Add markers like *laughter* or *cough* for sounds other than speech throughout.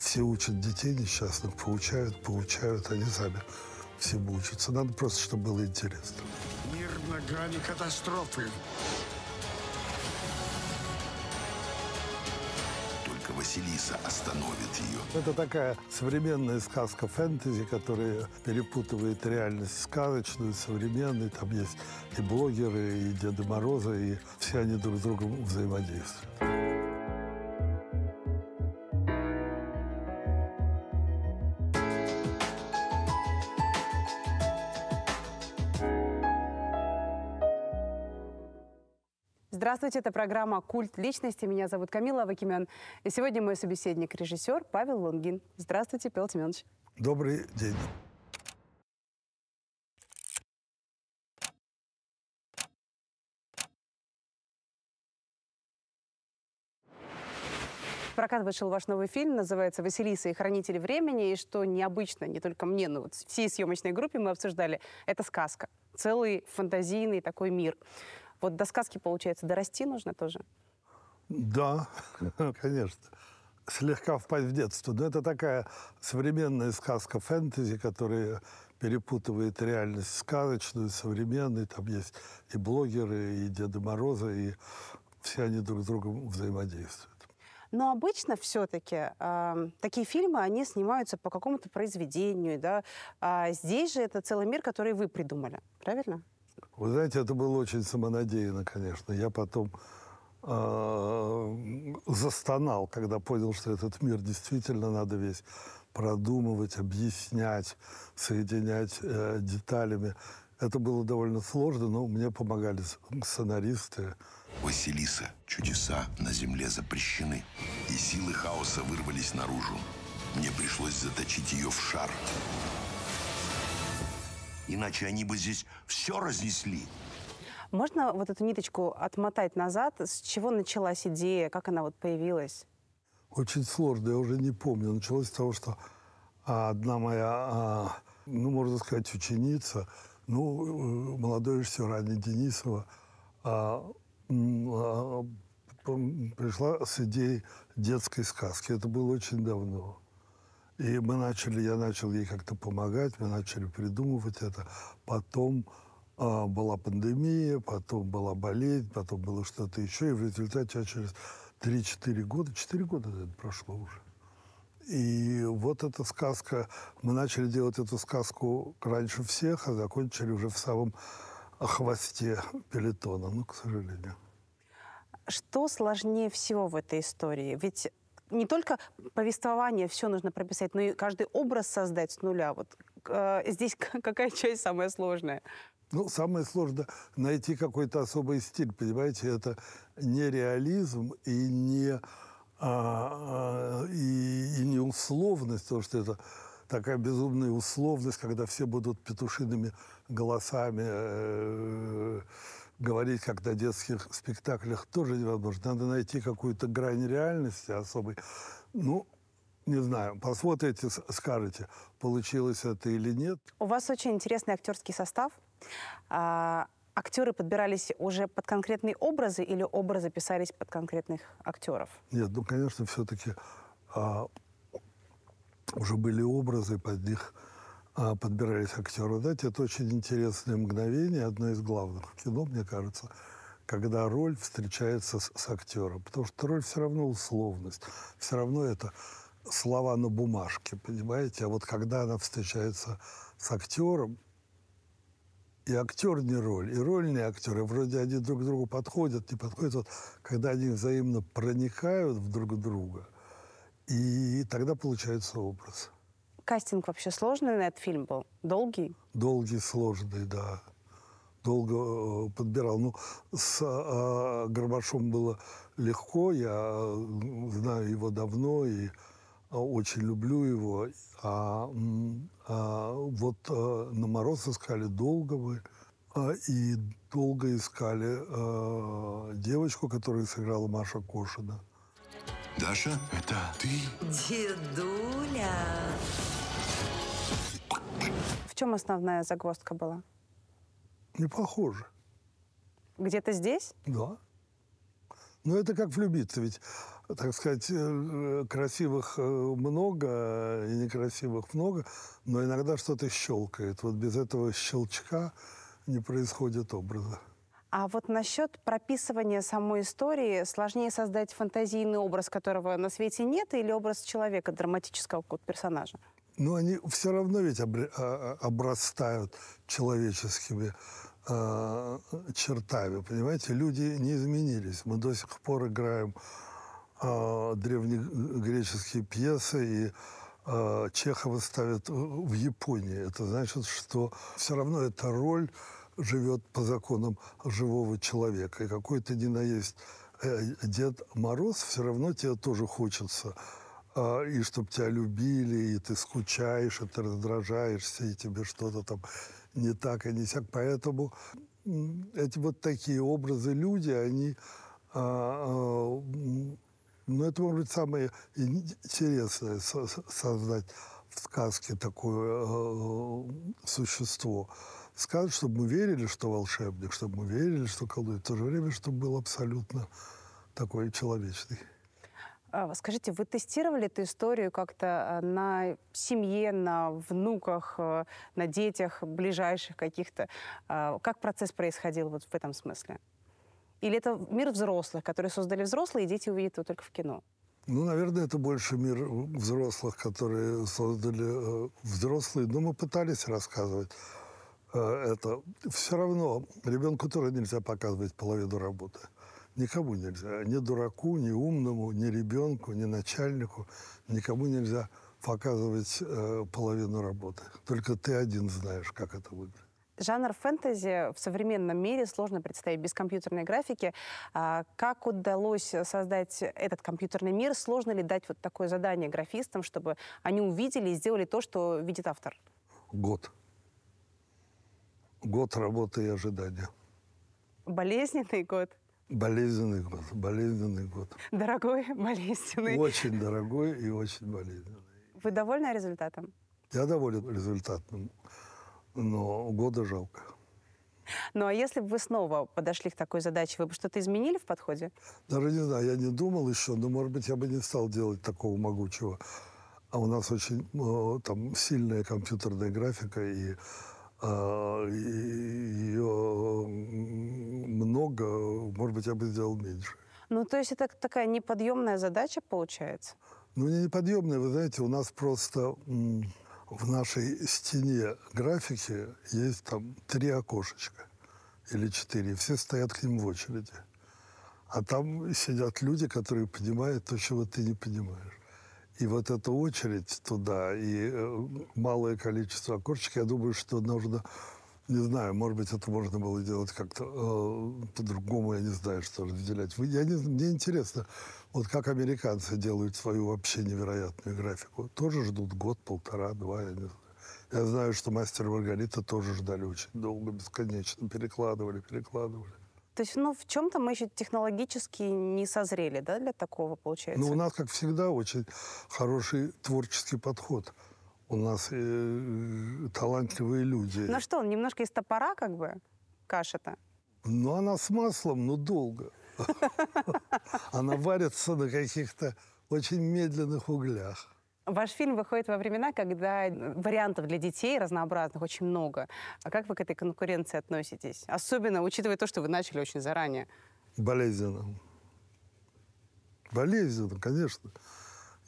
Все учат детей несчастных, получают, получают, они сами всему учатся. Надо просто, чтобы было интересно. Мир на грани катастрофы. Только Василиса остановит ее. Это такая современная сказка фэнтези, которая перепутывает реальность сказочную, современную. Там есть и блогеры, и Деда Мороза, и все они друг с другом взаимодействуют. Здравствуйте, это программа «Культ личности». Меня зовут Камила Вакимян, И сегодня мой собеседник – режиссер Павел Лунгин. Здравствуйте, Павел Семенович. Добрый день. прокат вышел ваш новый фильм, называется «Василиса и хранители времени», и что необычно, не только мне, но вот всей съемочной группе мы обсуждали, это сказка. Целый фантазийный такой мир. Вот до сказки, получается, дорасти нужно тоже? Да, *laughs* конечно. Слегка впасть в детство. Но это такая современная сказка фэнтези, которая перепутывает реальность сказочную, современную. Там есть и блогеры, и Деда Мороза, и все они друг с другом взаимодействуют. Но обычно все-таки э, эм, такие фильмы, они снимаются по какому-то произведению, да. А здесь же это целый мир, который вы придумали, правильно? Вы знаете, это было очень самонадеянно, конечно. Я потом э, застонал, когда понял, что этот мир действительно надо весь продумывать, объяснять, соединять э, деталями. Это было довольно сложно, но мне помогали сценаристы. Василиса, чудеса на земле запрещены. И силы хаоса вырвались наружу. Мне пришлось заточить ее в шар. Иначе они бы здесь все разнесли. Можно вот эту ниточку отмотать назад? С чего началась идея? Как она вот появилась? Очень сложно, я уже не помню. Началось с того, что а, одна моя, а, ну, можно сказать, ученица, ну, э, молодой режиссер Аня Денисова, а, пришла с идеей детской сказки. Это было очень давно. И мы начали, я начал ей как-то помогать, мы начали придумывать это. Потом а, была пандемия, потом была болезнь, потом было что-то еще. И в результате я через 3-4 года, 4 года это прошло уже. И вот эта сказка, мы начали делать эту сказку раньше всех, а закончили уже в самом хвосте пелетона, ну, к сожалению. Что сложнее всего в этой истории? Ведь не только повествование все нужно прописать, но и каждый образ создать с нуля. Вот э, здесь какая часть самая сложная? Ну, самое сложное найти какой-то особый стиль, понимаете, это не реализм и не а, а, и, и не условность, потому что это такая безумная условность, когда все будут петушиными голосами э, говорить, как на детских спектаклях, тоже невозможно. Надо найти какую-то грань реальности особой. Ну, не знаю, посмотрите, скажете, получилось это или нет. У вас очень интересный актерский состав. А, актеры подбирались уже под конкретные образы или образы писались под конкретных актеров? Нет, ну, конечно, все-таки а, уже были образы под них а, подбирались актеры дать. Это очень интересное мгновение, одно из главных в кино, мне кажется, когда роль встречается с, с актером. Потому что роль все равно условность, все равно это слова на бумажке, понимаете? А вот когда она встречается с актером, и актер не роль, и роль не актер, и вроде они друг к другу подходят, не подходят. Вот когда они взаимно проникают в друг друга, и тогда получается образ. Кастинг вообще сложный на этот фильм был? Долгий? Долгий, сложный, да. Долго э, подбирал. Ну, с э, а, а, Горбашом было легко. Я знаю его давно и а, очень люблю его. А, а вот э, на Мороз искали долго вы. Э, и долго искали э, девочку, которая сыграла Маша Кошина. Даша, это ты? Дедуля. В чем основная загвоздка была? Не похоже. Где-то здесь? Да. Ну, это как влюбиться, ведь, так сказать, э, красивых э, много и некрасивых много, но иногда что-то щелкает. Вот без этого щелчка не происходит образа. А вот насчет прописывания самой истории, сложнее создать фантазийный образ, которого на свете нет, или образ человека, драматического какого-то персонажа? Ну, они все равно ведь а, а, обрастают человеческими э, чертами, понимаете? Люди не изменились. Мы до сих пор играем э, древнегреческие пьесы и э, Чехова ставят в Японии. Это значит, что все равно эта роль живет по законам живого человека. И какой ты ни наесть э, Дед Мороз, все равно тебе тоже хочется. А, и чтобы тебя любили, и ты скучаешь, и ты раздражаешься, и тебе что-то там не так и не сяк. Поэтому эти вот такие образы люди, они а, а, ну, это, может быть, самое интересное создать в сказке такое э, существо скажут, чтобы мы верили, что волшебник, чтобы мы верили, что колдует. В то же время, чтобы был абсолютно такой человечный. А, скажите, вы тестировали эту историю как-то а, на семье, на внуках, а, на детях ближайших каких-то? Как процесс происходил вот в этом смысле? Или это мир взрослых, который создали взрослые, и дети увидят его только в кино? Ну, наверное, это больше мир взрослых, которые создали э, взрослые. Но ну, мы пытались рассказывать Э, это все равно ребенку тоже нельзя показывать половину работы. Никому нельзя. Ни дураку, ни умному, ни ребенку, ни начальнику. Никому нельзя показывать э, половину работы. Только ты один знаешь, как это выглядит. Жанр фэнтези в современном мире сложно представить без компьютерной графики. А как удалось создать этот компьютерный мир? Сложно ли дать вот такое задание графистам, чтобы они увидели и сделали то, что видит автор? Год. Год работы и ожидания. Болезненный год? Болезненный год, болезненный год. Дорогой, *laughs* болезненный. Очень дорогой и очень болезненный. Вы довольны результатом? Я доволен результатом, но года жалко. Ну а если бы вы снова подошли к такой задаче, вы бы что-то изменили в подходе? Даже не знаю, я не думал еще, но, может быть, я бы не стал делать такого могучего. А у нас очень э, там сильная компьютерная графика, и ее а, много, может быть, я бы сделал меньше. Ну, то есть это такая неподъемная задача получается? Ну, не неподъемная, вы знаете, у нас просто в нашей стене графики есть там три окошечка или четыре, и все стоят к ним в очереди. А там сидят люди, которые понимают то, чего ты не понимаешь. И вот эта очередь туда и э, малое количество окошечек, я думаю, что нужно не знаю, может быть, это можно было делать как-то э, по-другому, я не знаю, что разделять. я не, мне интересно, вот как американцы делают свою вообще невероятную графику. Тоже ждут год, полтора, два, я не знаю. Я знаю, что «Мастер и Маргарита» тоже ждали очень долго, бесконечно, перекладывали, перекладывали. То есть, ну, в чем-то мы еще технологически не созрели, да, для такого, получается? Ну, у нас, как всегда, очень хороший творческий подход. У нас э, э талантливые люди. Ну что, немножко из топора, как бы, каша-то? Ну, она с маслом, но долго. *laughs* Она варится на каких-то очень медленных углях. Ваш фильм выходит во времена, когда э, вариантов для детей разнообразных очень много. А как вы к этой конкуренции относитесь? Особенно учитывая то, что вы начали очень заранее. Болезненно. Болезненно, конечно.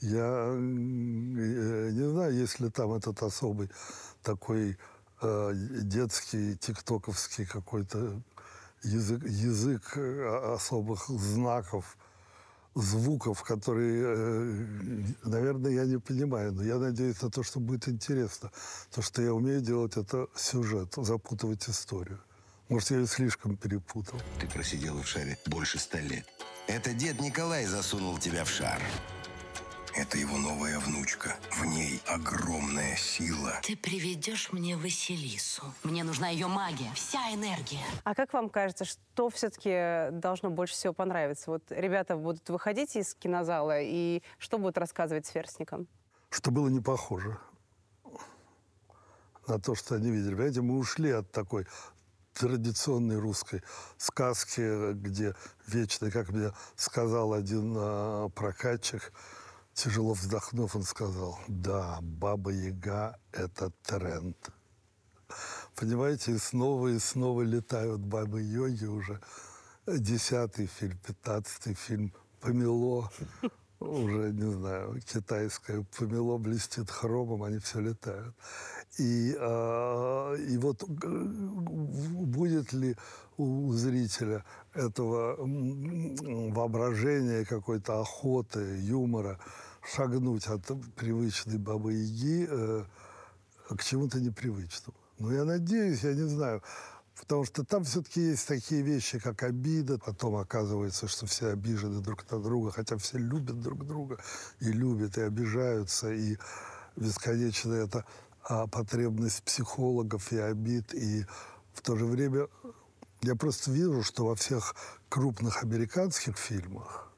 Я, э, не знаю, есть ли там этот особый такой э, детский, тиктоковский какой-то язык, язык э, особых знаков – звуков, которые, э, наверное, я не понимаю, но я надеюсь на то, что будет интересно. То, что я умею делать, это сюжет, запутывать историю. Может, я ее слишком перепутал. Ты просидел в шаре больше ста лет. Это дед Николай засунул тебя в шар. Это его новая внучка. В ней огромная сила. Ты приведешь мне Василису. Мне нужна ее магия, вся энергия. А как вам кажется, что все-таки должно больше всего понравиться? Вот ребята будут выходить из кинозала, и что будут рассказывать сверстникам? Что было не похоже на то, что они видели. Понимаете, мы ушли от такой традиционной русской сказки, где вечно, как мне сказал один э, прокатчик, Тяжело вздохнув, он сказал, да, Баба-Яга – это тренд. Понимаете, и снова и снова летают Бабы-Йоги уже. Десятый фильм, пятнадцатый фильм «Помело». Уже, не знаю, китайское «Помело» блестит хромом, они все летают. И, э, и вот э, будет ли у зрителя этого воображения, какой-то охоты, юмора шагнуть от привычной бабы-яги э, к чему-то непривычному. Но ну, я надеюсь, я не знаю, потому что там все-таки есть такие вещи, как обида. Потом оказывается, что все обижены друг на друга, хотя все любят друг друга и любят, и обижаются, и бесконечно это а потребность психологов и обид, и в то же время я просто вижу, что во всех крупных американских фильмах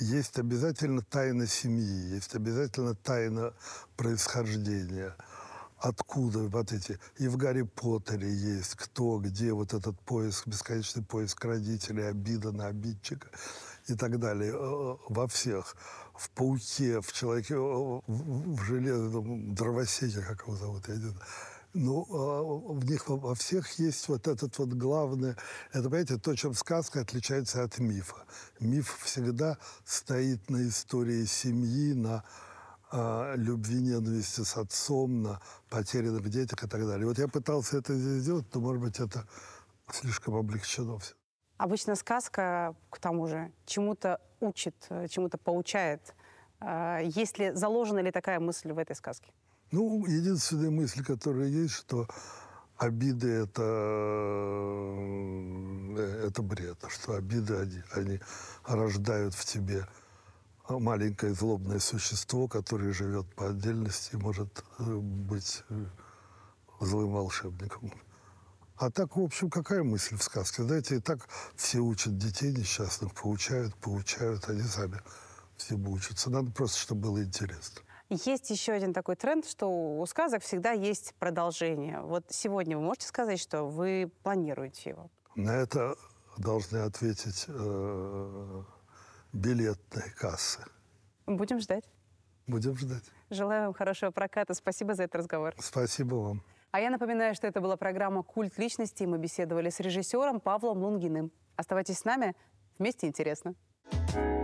есть обязательно тайна семьи, есть обязательно тайна происхождения. Откуда вот эти... И в «Гарри Поттере» есть кто, где вот этот поиск, бесконечный поиск родителей, обида на обидчика и так далее. Э, э, во всех. В «Пауке», в «Человеке», э, в «Железном дровосеке», как его зовут, я не знаю ну, а, в них во всех есть вот этот вот главный. Это, понимаете, то, чем сказка отличается от мифа. Миф всегда стоит на истории семьи, на э, любви, ненависти с отцом, на потерянных детях и так далее. Вот я пытался это здесь сделать, но, может быть, это слишком облегчено все. Обычно сказка, к тому же, чему-то учит, э, чему-то поучает. А, есть ли, заложена ли такая мысль в этой сказке? Ну, единственная мысль, которая есть, что обиды это, э, это бред, что обиды они, они рождают в тебе маленькое злобное существо, которое живет по отдельности и может э, быть э, злым волшебником. А так, в общем, какая мысль в сказке? Знаете, и так все учат детей несчастных, получают, получают, они сами всему учатся. Надо просто, чтобы было интересно. Есть еще один такой тренд, что у сказок всегда есть продолжение. Вот сегодня вы можете сказать, что вы планируете его? На это должны ответить э, билетные кассы. Будем ждать. Будем ждать. Желаю вам хорошего проката. Спасибо за этот разговор. Спасибо вам. А я напоминаю, что это была программа «Культ личности», мы беседовали с режиссером Павлом Лунгиным. Оставайтесь с нами. Вместе интересно. thank you